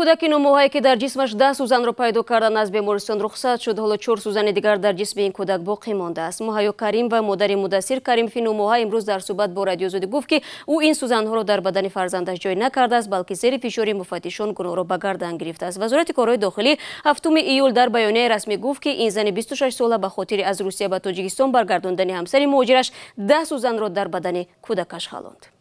кӯдаки нумуҳае ки дар ҷисмаш даҳ сӯзанро пайдо кардан аз бемористон рухсат шуд ҳоло чор сӯзани дигар дар ҷисми ин кӯдак боқӣ мондааст муҳаё карим ва модари мудассир каримфи нумуҳа имрӯз дар суҳбат бо радиозуди гуфт ки ӯ ин сӯзанҳоро дар бадани фарзандаш ҷой накардааст балки зери фишори муфаттишон гуноҳро ба гардан гирифтааст вазорати корҳои дохилӣ ҳафтуи июл дар баёнияи расмӣ гуфт ки ин зани бистушаш сола ба хотири аз русия ба тоҷикистон баргардондани ҳамсари муҳоҷираш даҳ сӯзанро дар бадани кӯдакаш халонд